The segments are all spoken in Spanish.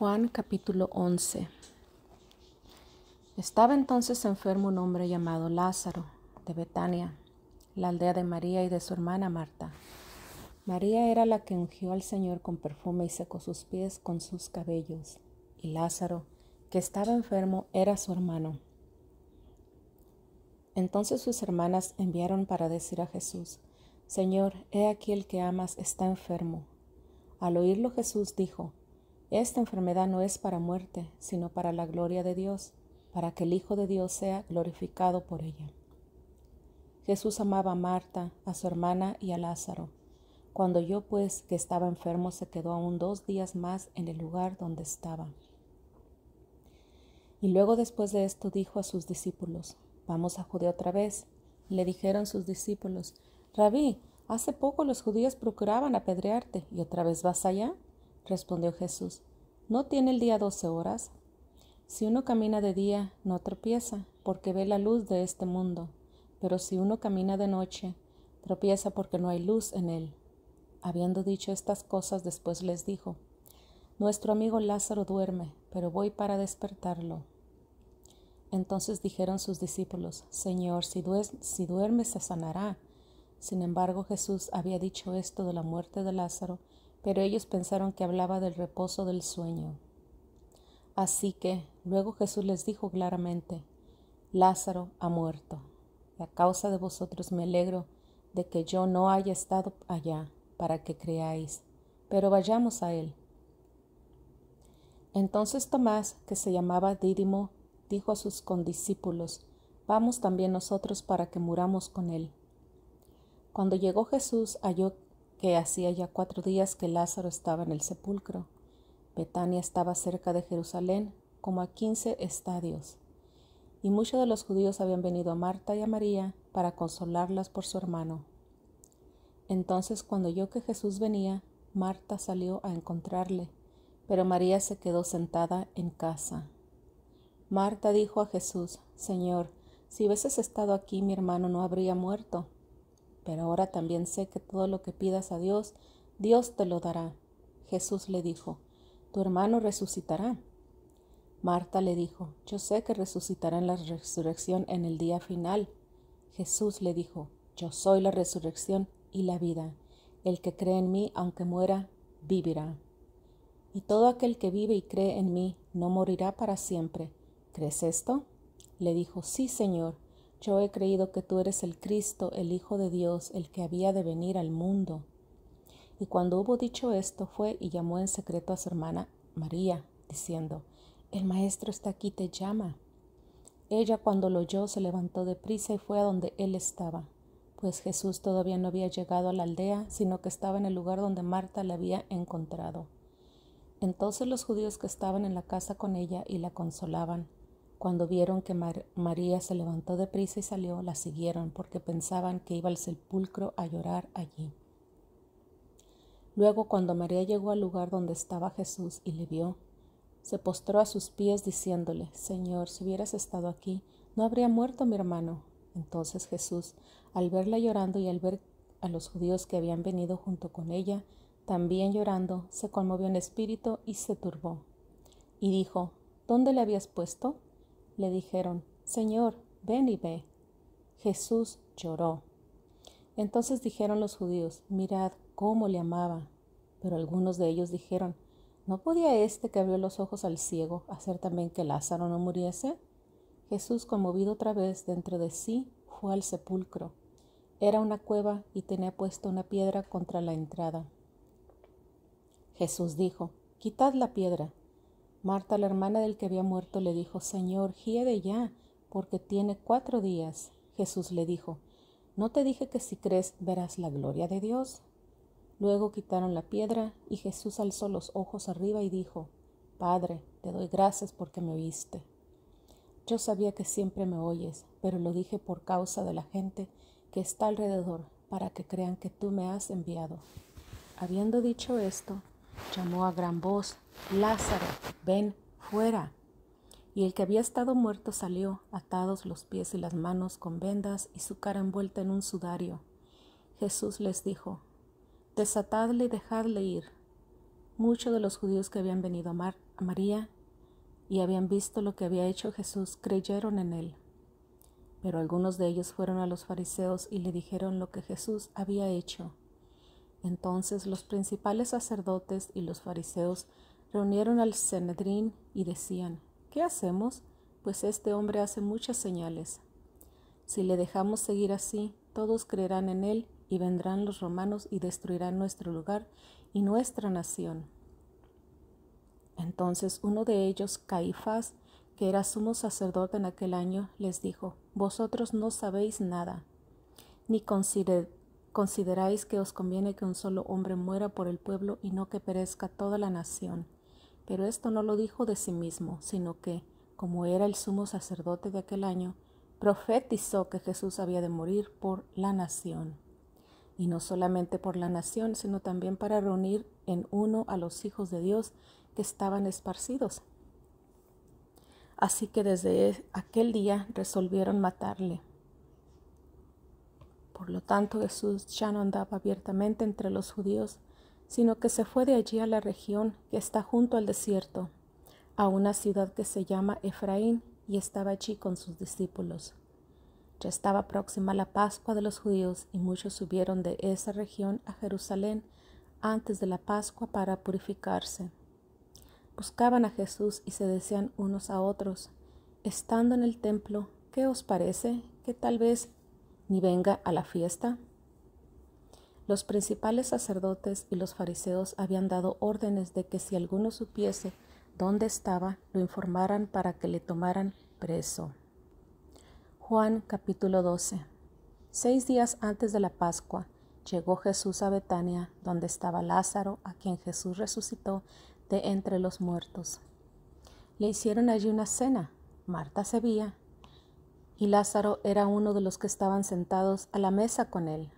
Juan capítulo 11. Estaba entonces enfermo un hombre llamado Lázaro, de Betania, la aldea de María y de su hermana Marta. María era la que ungió al Señor con perfume y secó sus pies con sus cabellos, y Lázaro, que estaba enfermo, era su hermano. Entonces sus hermanas enviaron para decir a Jesús, Señor, he aquí el que amas está enfermo. Al oírlo Jesús dijo, esta enfermedad no es para muerte, sino para la gloria de Dios, para que el Hijo de Dios sea glorificado por ella. Jesús amaba a Marta, a su hermana y a Lázaro. Cuando yo pues que estaba enfermo se quedó aún dos días más en el lugar donde estaba. Y luego después de esto dijo a sus discípulos, vamos a Judea otra vez. Le dijeron sus discípulos, Rabí, hace poco los judíos procuraban apedrearte y otra vez vas allá. Respondió Jesús, ¿no tiene el día doce horas? Si uno camina de día, no tropieza, porque ve la luz de este mundo, pero si uno camina de noche, tropieza porque no hay luz en él. Habiendo dicho estas cosas, después les dijo, Nuestro amigo Lázaro duerme, pero voy para despertarlo. Entonces dijeron sus discípulos, Señor, si, si duerme se sanará. Sin embargo, Jesús había dicho esto de la muerte de Lázaro, pero ellos pensaron que hablaba del reposo del sueño. Así que luego Jesús les dijo claramente, Lázaro ha muerto, La causa de vosotros me alegro de que yo no haya estado allá para que creáis, pero vayamos a él. Entonces Tomás, que se llamaba Dídimo, dijo a sus condiscípulos, Vamos también nosotros para que muramos con él. Cuando llegó Jesús, halló que hacía ya cuatro días que Lázaro estaba en el sepulcro. Betania estaba cerca de Jerusalén, como a quince estadios, y muchos de los judíos habían venido a Marta y a María para consolarlas por su hermano. Entonces cuando oyó que Jesús venía, Marta salió a encontrarle, pero María se quedó sentada en casa. Marta dijo a Jesús, Señor, si hubieses estado aquí mi hermano no habría muerto pero ahora también sé que todo lo que pidas a Dios, Dios te lo dará. Jesús le dijo, tu hermano resucitará. Marta le dijo, yo sé que resucitará en la resurrección en el día final. Jesús le dijo, yo soy la resurrección y la vida. El que cree en mí, aunque muera, vivirá. Y todo aquel que vive y cree en mí, no morirá para siempre. ¿Crees esto? Le dijo, sí, Señor. Yo he creído que tú eres el Cristo, el Hijo de Dios, el que había de venir al mundo. Y cuando hubo dicho esto, fue y llamó en secreto a su hermana María, diciendo, El Maestro está aquí, te llama. Ella cuando lo oyó se levantó de prisa y fue a donde él estaba, pues Jesús todavía no había llegado a la aldea, sino que estaba en el lugar donde Marta la había encontrado. Entonces los judíos que estaban en la casa con ella y la consolaban, cuando vieron que María se levantó de prisa y salió, la siguieron porque pensaban que iba al sepulcro a llorar allí. Luego, cuando María llegó al lugar donde estaba Jesús y le vio, se postró a sus pies diciéndole, Señor, si hubieras estado aquí, no habría muerto mi hermano. Entonces Jesús, al verla llorando y al ver a los judíos que habían venido junto con ella, también llorando, se conmovió en espíritu y se turbó. Y dijo, ¿Dónde le habías puesto? le dijeron, Señor, ven y ve. Jesús lloró. Entonces dijeron los judíos, mirad cómo le amaba. Pero algunos de ellos dijeron, ¿no podía este que abrió los ojos al ciego hacer también que Lázaro no muriese? Jesús, conmovido otra vez dentro de sí, fue al sepulcro. Era una cueva y tenía puesta una piedra contra la entrada. Jesús dijo, Quitad la piedra. Marta, la hermana del que había muerto, le dijo, Señor, de ya, porque tiene cuatro días. Jesús le dijo, ¿no te dije que si crees verás la gloria de Dios? Luego quitaron la piedra y Jesús alzó los ojos arriba y dijo, Padre, te doy gracias porque me oíste. Yo sabía que siempre me oyes, pero lo dije por causa de la gente que está alrededor, para que crean que tú me has enviado. Habiendo dicho esto, llamó a gran voz Lázaro, ven fuera. Y el que había estado muerto salió, atados los pies y las manos con vendas y su cara envuelta en un sudario. Jesús les dijo, desatadle y dejadle ir. Muchos de los judíos que habían venido a, María y habían visto lo que había hecho Jesús creyeron en él. Pero algunos de ellos fueron a los fariseos y le dijeron lo que Jesús había hecho. Entonces los principales sacerdotes y los fariseos reunieron al cenedrín y decían, ¿qué hacemos? Pues este hombre hace muchas señales. Si le dejamos seguir así, todos creerán en él y vendrán los romanos y destruirán nuestro lugar y nuestra nación. Entonces uno de ellos, Caifás, que era sumo sacerdote en aquel año, les dijo, Vosotros no sabéis nada, ni consideráis que os conviene que un solo hombre muera por el pueblo y no que perezca toda la nación. Pero esto no lo dijo de sí mismo, sino que, como era el sumo sacerdote de aquel año, profetizó que Jesús había de morir por la nación. Y no solamente por la nación, sino también para reunir en uno a los hijos de Dios que estaban esparcidos. Así que desde aquel día resolvieron matarle. Por lo tanto, Jesús ya no andaba abiertamente entre los judíos, sino que se fue de allí a la región que está junto al desierto, a una ciudad que se llama Efraín, y estaba allí con sus discípulos. Ya estaba próxima la Pascua de los judíos y muchos subieron de esa región a Jerusalén antes de la Pascua para purificarse. Buscaban a Jesús y se decían unos a otros, estando en el templo, ¿qué os parece que tal vez ni venga a la fiesta? Los principales sacerdotes y los fariseos habían dado órdenes de que si alguno supiese dónde estaba, lo informaran para que le tomaran preso. Juan capítulo 12. Seis días antes de la Pascua, llegó Jesús a Betania, donde estaba Lázaro, a quien Jesús resucitó de entre los muertos. Le hicieron allí una cena. Marta se vía y Lázaro era uno de los que estaban sentados a la mesa con él.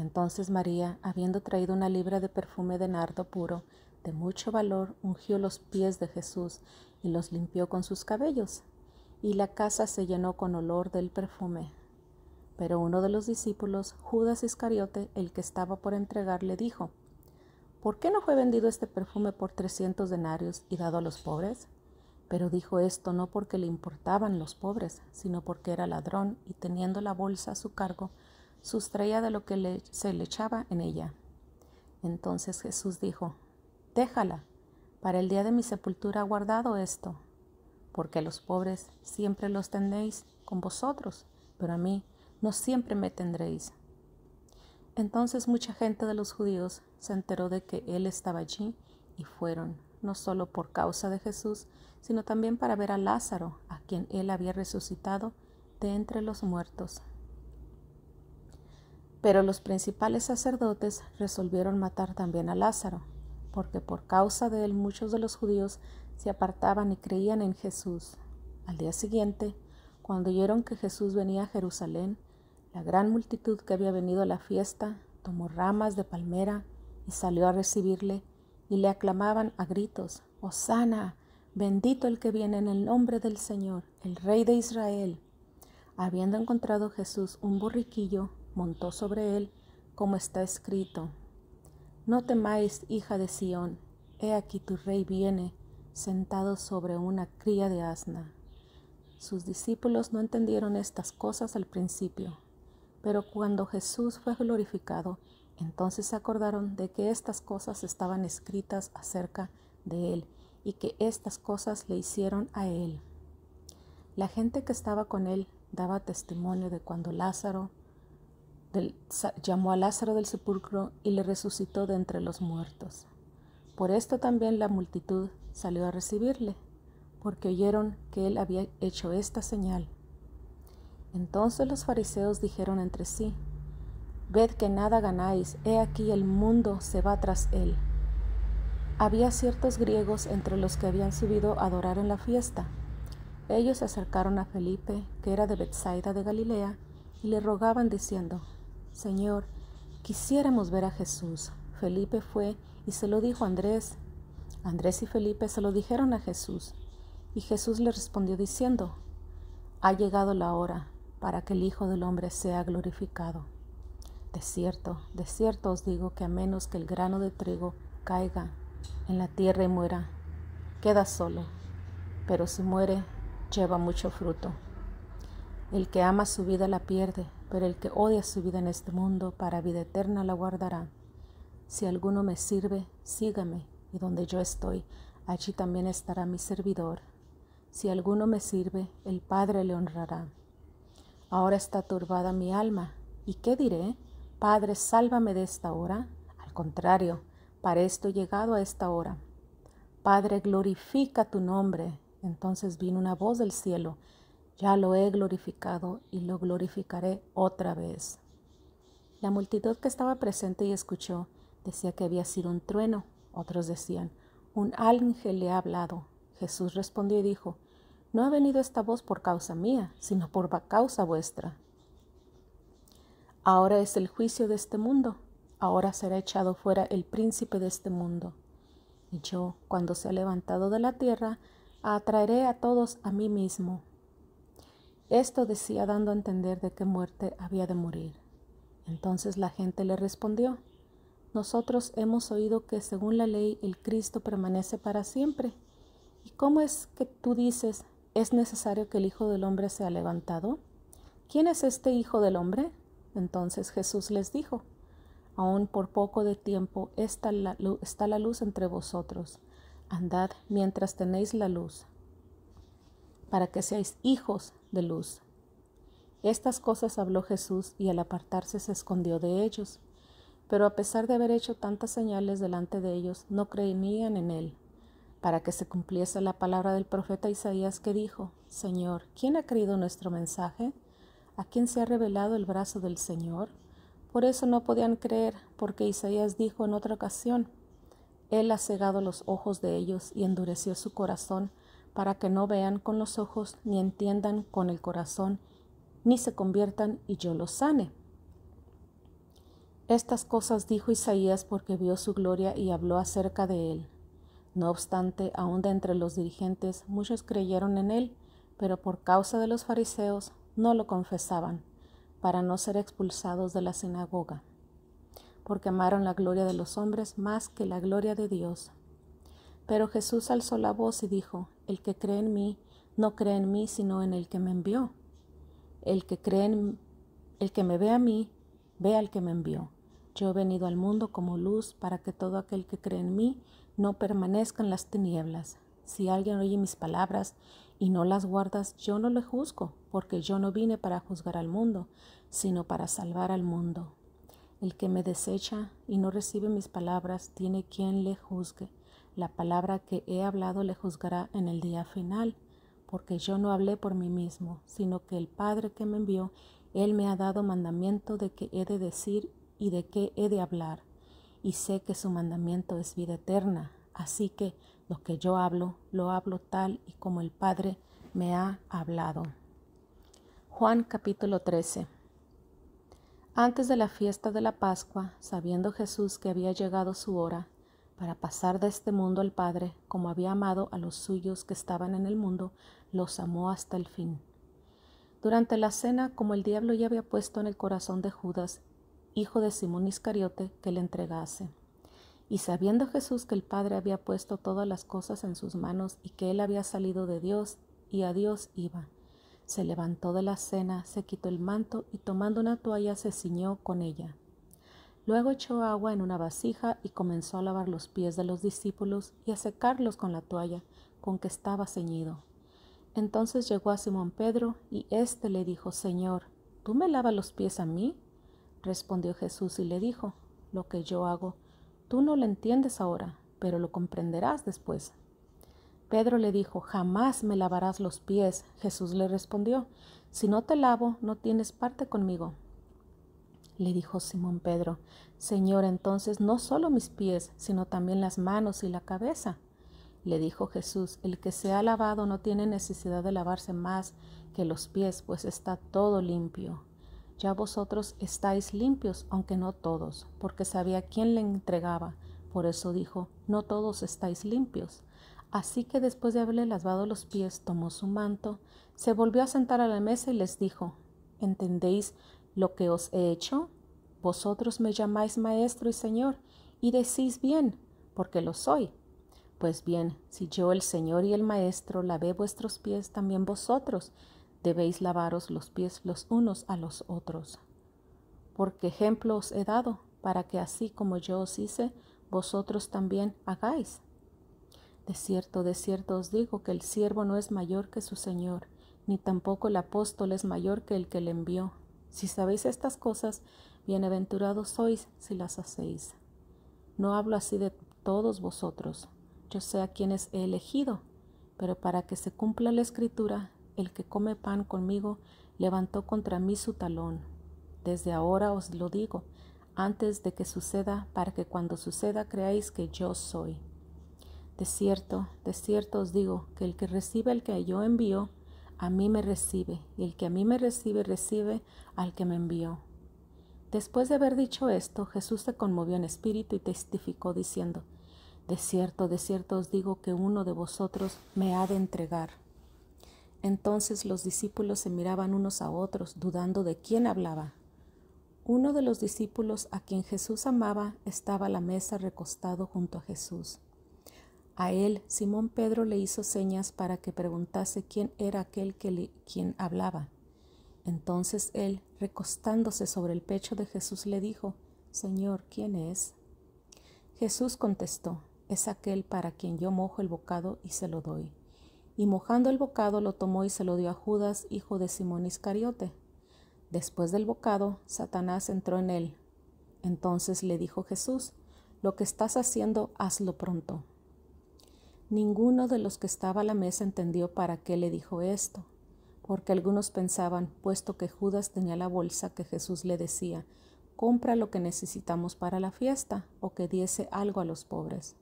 Entonces María, habiendo traído una libra de perfume de nardo puro, de mucho valor, ungió los pies de Jesús y los limpió con sus cabellos. Y la casa se llenó con olor del perfume. Pero uno de los discípulos, Judas Iscariote, el que estaba por entregar, le dijo, ¿Por qué no fue vendido este perfume por trescientos denarios y dado a los pobres? Pero dijo esto no porque le importaban los pobres, sino porque era ladrón y teniendo la bolsa a su cargo, sustraía de lo que se le echaba en ella. Entonces Jesús dijo, Déjala, para el día de mi sepultura guardado esto, porque los pobres siempre los tendréis con vosotros, pero a mí no siempre me tendréis. Entonces mucha gente de los judíos se enteró de que él estaba allí y fueron, no solo por causa de Jesús, sino también para ver a Lázaro, a quien él había resucitado de entre los muertos. Pero los principales sacerdotes resolvieron matar también a Lázaro, porque por causa de él muchos de los judíos se apartaban y creían en Jesús. Al día siguiente, cuando oyeron que Jesús venía a Jerusalén, la gran multitud que había venido a la fiesta tomó ramas de palmera y salió a recibirle y le aclamaban a gritos, Hosanna, bendito el que viene en el nombre del Señor, el Rey de Israel. Habiendo encontrado Jesús un borriquillo, montó sobre él, como está escrito. No temáis, hija de Sión, he aquí tu rey viene, sentado sobre una cría de asna. Sus discípulos no entendieron estas cosas al principio, pero cuando Jesús fue glorificado, entonces se acordaron de que estas cosas estaban escritas acerca de él y que estas cosas le hicieron a él. La gente que estaba con él daba testimonio de cuando Lázaro llamó a Lázaro del sepulcro y le resucitó de entre los muertos. Por esto también la multitud salió a recibirle, porque oyeron que él había hecho esta señal. Entonces los fariseos dijeron entre sí, Ved que nada ganáis, he aquí el mundo se va tras él. Había ciertos griegos entre los que habían subido a adorar en la fiesta. Ellos se acercaron a Felipe, que era de Bethsaida de Galilea, y le rogaban diciendo, Señor, quisiéramos ver a Jesús. Felipe fue y se lo dijo a Andrés. Andrés y Felipe se lo dijeron a Jesús. Y Jesús le respondió diciendo, Ha llegado la hora para que el Hijo del Hombre sea glorificado. De cierto, de cierto os digo que a menos que el grano de trigo caiga en la tierra y muera, queda solo, pero si muere, lleva mucho fruto. El que ama su vida la pierde, pero el que odia su vida en este mundo, para vida eterna la guardará. Si alguno me sirve, sígame, y donde yo estoy, allí también estará mi servidor. Si alguno me sirve, el Padre le honrará. Ahora está turbada mi alma, ¿y qué diré? Padre, sálvame de esta hora. Al contrario, para esto he llegado a esta hora. Padre, glorifica tu nombre. Entonces vino una voz del cielo ya lo he glorificado y lo glorificaré otra vez. La multitud que estaba presente y escuchó decía que había sido un trueno. Otros decían, un ángel le ha hablado. Jesús respondió y dijo, no ha venido esta voz por causa mía, sino por causa vuestra. Ahora es el juicio de este mundo, ahora será echado fuera el príncipe de este mundo. Y yo, cuando sea levantado de la tierra, atraeré a todos a mí mismo. Esto decía dando a entender de qué muerte había de morir. Entonces la gente le respondió, nosotros hemos oído que según la ley el Cristo permanece para siempre. ¿Y cómo es que tú dices, es necesario que el Hijo del Hombre sea levantado? ¿Quién es este Hijo del Hombre? Entonces Jesús les dijo, aún por poco de tiempo está la, luz, está la luz entre vosotros. Andad mientras tenéis la luz, para que seáis hijos de luz. Estas cosas habló Jesús y al apartarse se escondió de ellos. Pero a pesar de haber hecho tantas señales delante de ellos, no creían en él, para que se cumpliese la palabra del profeta Isaías que dijo, Señor, ¿quién ha creído nuestro mensaje? ¿A quién se ha revelado el brazo del Señor? Por eso no podían creer, porque Isaías dijo en otra ocasión, Él ha cegado los ojos de ellos y endureció su corazón para que no vean con los ojos, ni entiendan con el corazón, ni se conviertan y yo los sane. Estas cosas dijo Isaías porque vio su gloria y habló acerca de él. No obstante, aun de entre los dirigentes muchos creyeron en él, pero por causa de los fariseos no lo confesaban, para no ser expulsados de la sinagoga, porque amaron la gloria de los hombres más que la gloria de Dios. Pero Jesús alzó la voz y dijo, El que cree en mí, no cree en mí, sino en el que me envió. El que cree en el que me ve a mí, ve al que me envió. Yo he venido al mundo como luz para que todo aquel que cree en mí no permanezca en las tinieblas. Si alguien oye mis palabras y no las guardas, yo no le juzgo, porque yo no vine para juzgar al mundo, sino para salvar al mundo. El que me desecha y no recibe mis palabras tiene quien le juzgue. La palabra que he hablado le juzgará en el día final, porque yo no hablé por mí mismo, sino que el Padre que me envió, Él me ha dado mandamiento de qué he de decir y de qué he de hablar. Y sé que su mandamiento es vida eterna, así que lo que yo hablo, lo hablo tal y como el Padre me ha hablado. Juan capítulo 13 antes de la fiesta de la Pascua, sabiendo Jesús que había llegado su hora para pasar de este mundo al Padre, como había amado a los suyos que estaban en el mundo, los amó hasta el fin. Durante la cena, como el diablo ya había puesto en el corazón de Judas, hijo de Simón Iscariote, que le entregase. Y sabiendo Jesús que el Padre había puesto todas las cosas en sus manos y que él había salido de Dios y a Dios iba, se levantó de la cena, se quitó el manto y tomando una toalla se ciñó con ella. Luego echó agua en una vasija y comenzó a lavar los pies de los discípulos y a secarlos con la toalla con que estaba ceñido. Entonces llegó a Simón Pedro y éste le dijo, Señor, ¿tú me lavas los pies a mí? Respondió Jesús y le dijo, Lo que yo hago, tú no lo entiendes ahora, pero lo comprenderás después. Pedro le dijo, jamás me lavarás los pies. Jesús le respondió, si no te lavo, no tienes parte conmigo. Le dijo Simón Pedro, Señor, entonces no solo mis pies, sino también las manos y la cabeza. Le dijo Jesús, el que se ha lavado no tiene necesidad de lavarse más que los pies, pues está todo limpio. Ya vosotros estáis limpios, aunque no todos, porque sabía quién le entregaba. Por eso dijo, no todos estáis limpios. Así que después de haberle lavado los pies, tomó su manto, se volvió a sentar a la mesa y les dijo, ¿entendéis lo que os he hecho? Vosotros me llamáis maestro y señor, y decís bien, porque lo soy. Pues bien, si yo el señor y el maestro lavé vuestros pies, también vosotros debéis lavaros los pies los unos a los otros. Porque ejemplo os he dado, para que así como yo os hice, vosotros también hagáis. De cierto, de cierto os digo que el siervo no es mayor que su Señor, ni tampoco el apóstol es mayor que el que le envió. Si sabéis estas cosas, bienaventurados sois si las hacéis. No hablo así de todos vosotros. Yo sé a quienes he elegido, pero para que se cumpla la escritura, el que come pan conmigo levantó contra mí su talón. Desde ahora os lo digo, antes de que suceda, para que cuando suceda creáis que yo soy. De cierto, de cierto os digo que el que recibe al que yo envío, a mí me recibe, y el que a mí me recibe, recibe al que me envió. Después de haber dicho esto, Jesús se conmovió en espíritu y testificó diciendo, De cierto, de cierto os digo que uno de vosotros me ha de entregar. Entonces los discípulos se miraban unos a otros, dudando de quién hablaba. Uno de los discípulos a quien Jesús amaba estaba a la mesa recostado junto a Jesús. A él Simón Pedro le hizo señas para que preguntase quién era aquel que le, quien hablaba. Entonces él, recostándose sobre el pecho de Jesús, le dijo, Señor, ¿quién es? Jesús contestó, es aquel para quien yo mojo el bocado y se lo doy. Y mojando el bocado lo tomó y se lo dio a Judas, hijo de Simón Iscariote. Después del bocado, Satanás entró en él. Entonces le dijo Jesús, lo que estás haciendo, hazlo pronto. Ninguno de los que estaba a la mesa entendió para qué le dijo esto, porque algunos pensaban, puesto que Judas tenía la bolsa, que Jesús le decía, compra lo que necesitamos para la fiesta, o que diese algo a los pobres.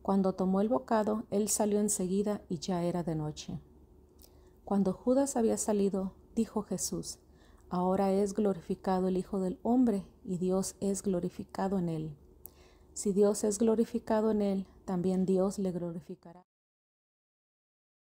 Cuando tomó el bocado, él salió enseguida y ya era de noche. Cuando Judas había salido, dijo Jesús, Ahora es glorificado el Hijo del Hombre, y Dios es glorificado en él. Si Dios es glorificado en él, también Dios le glorificará.